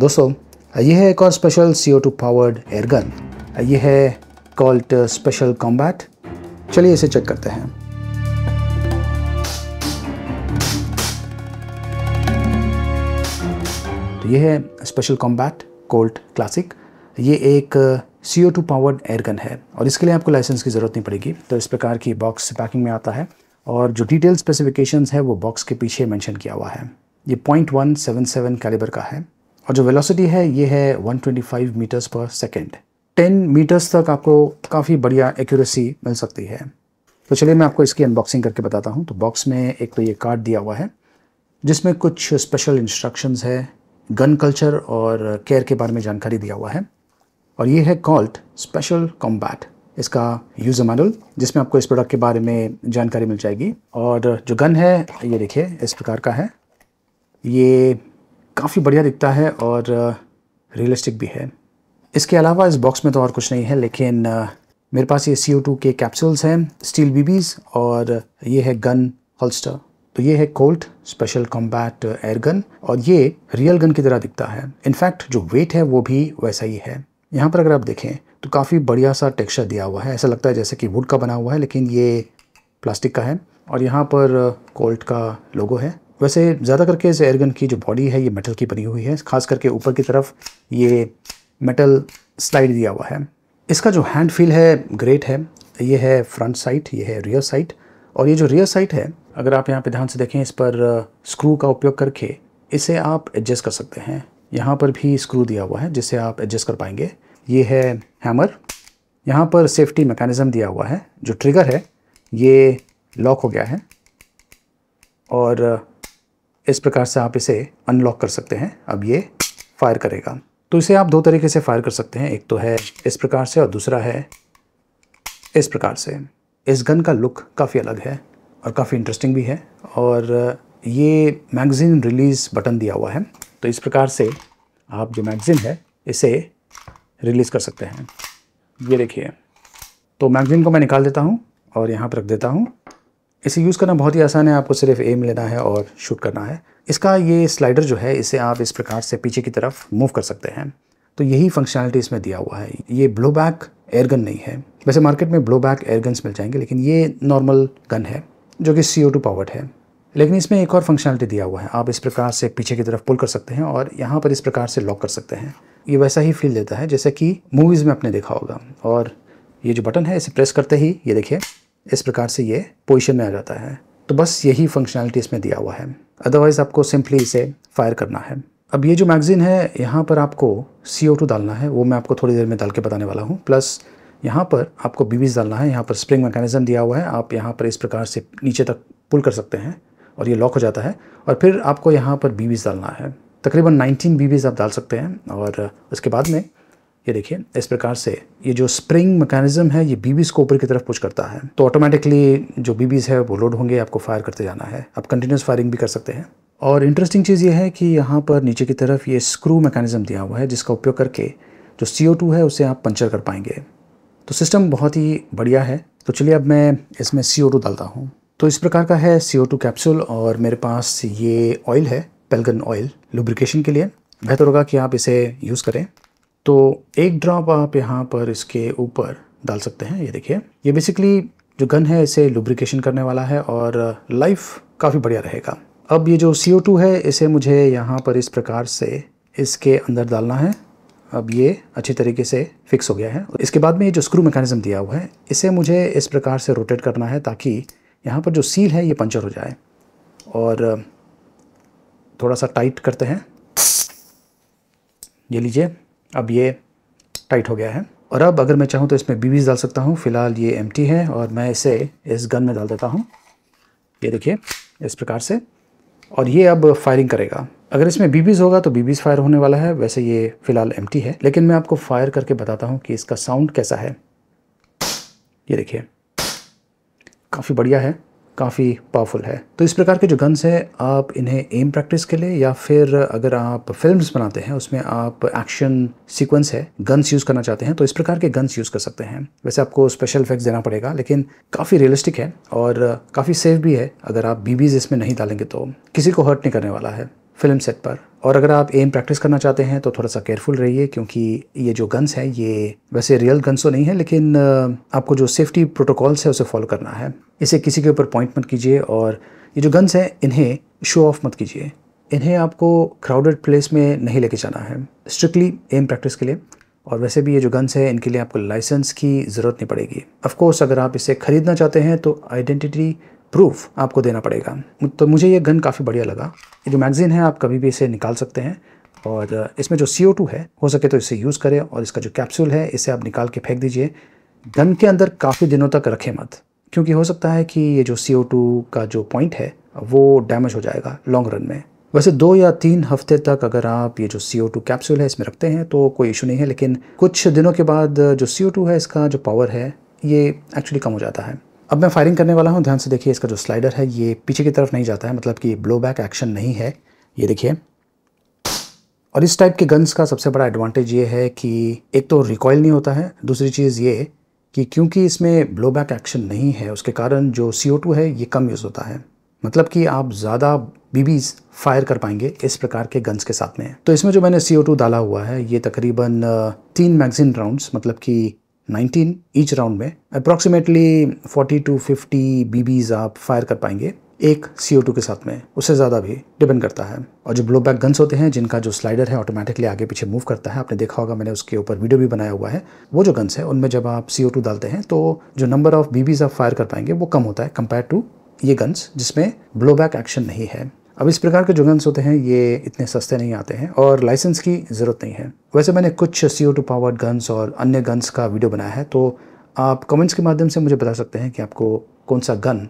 दोस्तों ये है एक और special C O two powered airgun ये है कॉल्ड स्पेशल कॉम्बैट चलिए इसे चेक करते हैं तो ये है स्पेशल कॉम्बैट कोल्ट क्लासिक ये एक C O two powered airgun है और इसके लिए आपको लाइसेंस की ज़रूरत नहीं पड़ेगी तो इस प्रकार की बॉक्स पैकिंग में आता है और जो डिटेल स्पेसिफिकेशंस है वो बॉक्स के पीछे मेंशन किया हुआ है ये point one seven seven calibre का है और जो वेलोसिटी है ये है 125 मीटर्स पर सेकेंड 10 मीटर्स तक आपको काफ़ी बढ़िया एक्यूरेसी मिल सकती है तो चलिए मैं आपको इसकी अनबॉक्सिंग करके बताता हूँ तो बॉक्स में एक तो ये कार्ड दिया हुआ है जिसमें कुछ स्पेशल इंस्ट्रक्शंस है गन कल्चर और केयर के बारे में जानकारी दिया हुआ है और ये है कॉल्ट स्पेशल कॉम्बैट इसका यूज़र मॉडल जिसमें आपको इस प्रोडक्ट के बारे में जानकारी मिल जाएगी और जो गन है ये देखिए इस प्रकार का है ये काफ़ी बढ़िया दिखता है और रियलिस्टिक भी है इसके अलावा इस बॉक्स में तो और कुछ नहीं है लेकिन मेरे पास ये सी के कैप्सूल्स हैं स्टील बीबीज़ और ये है गन हल्स्टर तो ये है Colt special combat air gun और ये रियल गन की तरह दिखता है इनफैक्ट जो वेट है वो भी वैसा ही है यहाँ पर अगर आप देखें तो काफ़ी बढ़िया सा टेक्सचर दिया हुआ है ऐसा लगता है जैसे कि वुड का बना हुआ है लेकिन ये प्लास्टिक का है और यहाँ पर कोल्ट का लोगो है वैसे ज़्यादा करके इस एयरगन की जो बॉडी है ये मेटल की बनी हुई है खास करके ऊपर की तरफ ये मेटल स्लाइड दिया हुआ है इसका जो हैंड फील है ग्रेट है ये है फ्रंट साइड ये है रियर साइड और ये जो रियर साइड है अगर आप यहाँ पे ध्यान से देखें इस पर स्क्रू का उपयोग करके इसे आप एडजस्ट कर सकते हैं यहाँ पर भी स्क्रू दिया हुआ है जिसे आप एडजस्ट कर पाएंगे ये है हैमर यहाँ पर सेफ्टी मैकेनिज़्म दिया हुआ है जो ट्रिगर है ये लॉक हो गया है और इस प्रकार से आप इसे अनलॉक कर सकते हैं अब ये फायर करेगा तो इसे आप दो तरीके से फायर कर सकते हैं एक तो है इस प्रकार से और दूसरा है इस प्रकार से इस गन का लुक काफ़ी अलग है और काफ़ी इंटरेस्टिंग भी है और ये मैगज़ीन रिलीज़ बटन दिया हुआ है तो इस प्रकार से आप जो मैगज़ीन है इसे रिलीज़ कर सकते हैं ये देखिए तो मैगज़ीन को मैं निकाल देता हूँ और यहाँ पर रख देता हूँ इसे यूज़ करना बहुत ही आसान है आपको सिर्फ एम लेना है और शूट करना है इसका ये स्लाइडर जो है इसे आप इस प्रकार से पीछे की तरफ मूव कर सकते हैं तो यही फंक्शनैलिटी इसमें दिया हुआ है ये ब्लो बैक एयरगन नहीं है वैसे मार्केट में ब्लो बैक एयरगन्स मिल जाएंगे लेकिन ये नॉर्मल गन है जो कि सी ओ टू पावर्ड है लेकिन इसमें एक और फंक्शनैलिटी दिया हुआ है आप इस प्रकार से पीछे की तरफ पुल कर सकते हैं और यहाँ पर इस प्रकार से लॉक कर सकते हैं ये वैसा ही फील देता है जैसे कि मूवीज़ में आपने देखा होगा और ये जो बटन है इसे प्रेस करते ही ये देखिए इस प्रकार से ये पोजिशन में आ जाता है तो बस यही फंक्शनैलिटी इसमें दिया हुआ है अदरवाइज़ आपको सिंपली इसे फायर करना है अब ये जो मैगज़ीन है यहाँ पर आपको सी ओ टू डालना है वो मैं आपको थोड़ी देर में डाल के बताने वाला हूँ प्लस यहाँ पर आपको बीबीज डालना है यहाँ पर स्प्रिंग मैकेनिज़्म दिया हुआ है आप यहाँ पर इस प्रकार से नीचे तक पुल कर सकते हैं और ये लॉक हो जाता है और फिर आपको यहाँ पर बीबीज डालना है तकरीबन 19 बीबीज आप डाल सकते हैं और उसके बाद में ये देखिए इस प्रकार से ये जो स्प्रिंग मैकेनिज्म है ये बीबीज को ऊपर की तरफ पुश करता है तो ऑटोमेटिकली जो बीबीज है वो लोड होंगे आपको फायर करते जाना है आप कंटिन्यूस फायरिंग भी कर सकते हैं और इंटरेस्टिंग चीज़ ये है कि यहाँ पर नीचे की तरफ ये स्क्रू मैकेनिज्म दिया हुआ है जिसका उपयोग करके जो सी है उसे आप पंचर कर पाएंगे तो सिस्टम बहुत ही बढ़िया है तो चलिए अब मैं इसमें सी डालता हूँ तो इस प्रकार का है सी कैप्सूल और मेरे पास ये ऑयल है पेलगन ऑयल लुब्रिकेशन के लिए बेहतर होगा कि आप इसे यूज़ करें तो एक ड्रॉप आप यहाँ पर इसके ऊपर डाल सकते हैं ये देखिए ये बेसिकली जो गन है इसे लुब्रिकेशन करने वाला है और लाइफ काफ़ी बढ़िया रहेगा अब ये जो CO2 है इसे मुझे यहाँ पर इस प्रकार से इसके अंदर डालना है अब ये अच्छी तरीके से फिक्स हो गया है इसके बाद में ये जो स्क्रू मैकेनिज्म दिया हुआ है इसे मुझे इस प्रकार से रोटेट करना है ताकि यहाँ पर जो सील है ये पंचर हो जाए और थोड़ा सा टाइट करते हैं ये लीजिए अब ये टाइट हो गया है और अब अगर मैं चाहूँ तो इसमें बीबीज डाल सकता हूँ फ़िलहाल ये एम है और मैं इसे इस गन में डाल देता हूँ ये देखिए इस प्रकार से और ये अब फायरिंग करेगा अगर इसमें बीबीज होगा तो बीबीज फायर होने वाला है वैसे ये फ़िलहाल एम है लेकिन मैं आपको फायर करके बताता हूँ कि इसका साउंड कैसा है ये देखिए काफ़ी बढ़िया है काफ़ी पावरफुल है तो इस प्रकार के जो गन्स हैं आप इन्हें एम प्रैक्टिस के लिए या फिर अगर आप फिल्म्स बनाते हैं उसमें आप एक्शन सीक्वेंस है गन्स यूज़ करना चाहते हैं तो इस प्रकार के गन्स यूज़ कर सकते हैं वैसे आपको स्पेशल इफेक्ट्स देना पड़ेगा लेकिन काफ़ी रियलिस्टिक है और काफ़ी सेफ भी है अगर आप बीबीज इसमें नहीं डालेंगे तो किसी को हर्ट नहीं करने वाला है फिल्म सेट पर और अगर आप एम प्रैक्टिस करना चाहते हैं तो थोड़ा सा केयरफुल रहिए क्योंकि ये जो गन्स हैं ये वैसे रियल गन्स तो नहीं है लेकिन आपको जो सेफ्टी प्रोटोकॉल्स है उसे फॉलो करना है इसे किसी के ऊपर पॉइंट मत कीजिए और ये जो गन्स हैं इन्हें शो ऑफ मत कीजिए इन्हें आपको क्राउडेड प्लेस में नहीं लेके जाना है स्ट्रिक्टली एम प्रैक्टिस के लिए और वैसे भी ये जो गन्स हैं इनके लिए आपको लाइसेंस की ज़रूरत नहीं पड़ेगी ऑफ़ कोर्स अगर आप इसे ख़रीदना चाहते हैं तो आइडेंटिटी प्रूफ आपको देना पड़ेगा तो मुझे ये गन काफ़ी बढ़िया लगा ये जो मैगज़ीन है आप कभी भी इसे निकाल सकते हैं और इसमें जो सी है हो सके तो इसे यूज़ करें और इसका जो कैप्सूल है इसे आप निकाल के फेंक दीजिए गन के अंदर काफ़ी दिनों तक रखें मत क्योंकि हो सकता है कि ये जो सी का जो पॉइंट है वो डैमेज हो जाएगा लॉन्ग रन में वैसे दो या तीन हफ्ते तक अगर आप ये जो सी ओ टू कैप्सूल है इसमें रखते हैं तो कोई इशू नहीं है लेकिन कुछ दिनों के बाद जो सी ओ टू है इसका जो पावर है ये एक्चुअली कम हो जाता है अब मैं फायरिंग करने वाला हूँ ध्यान से देखिए इसका जो स्लाइडर है ये पीछे की तरफ नहीं जाता है मतलब कि ब्लो बैक एक्शन नहीं है ये देखिए और इस टाइप के गन्स का सबसे बड़ा एडवांटेज ये है कि एक तो रिकॉयल नहीं होता है दूसरी चीज़ ये कि क्योंकि इसमें ब्लो बैक एक्शन नहीं है उसके कारण जो सी है ये कम यूज़ होता है मतलब कि आप ज़्यादा बीबीज फायर कर पाएंगे इस प्रकार के गन्स के साथ में तो इसमें जो मैंने सी डाला हुआ है ये तकरीबन तीन मैगजीन राउंड्स मतलब कि 19 ईच राउंड में अप्रॉक्सीमेटली 40 टू 50 बीबीज आप फायर कर पाएंगे एक सी के साथ में उससे ज़्यादा भी डिपेंड करता है और जो ब्लो बैक गन्स होते हैं जिनका जो स्लाइडर है ऑटोमेटिकली आगे पीछे मूव करता है आपने देखा होगा मैंने उसके ऊपर वीडियो भी बनाया हुआ है वो जो गन्स है उनमें जब आप सी डालते हैं तो जो नंबर ऑफ बीबीज आप फायर कर पाएंगे वो कम होता है कंपेयर टू ये गन्स जिसमें ब्लो बैक एक्शन नहीं है अब इस प्रकार के जो गन्स होते हैं ये इतने सस्ते नहीं आते हैं और लाइसेंस की ज़रूरत नहीं है वैसे मैंने कुछ C O two powered guns और अन्य गन्स का वीडियो बनाया है तो आप कमेंट्स के माध्यम से मुझे बता सकते हैं कि आपको कौन सा गन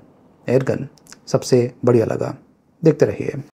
एयर गन सबसे बढ़िया लगा देखते रहिए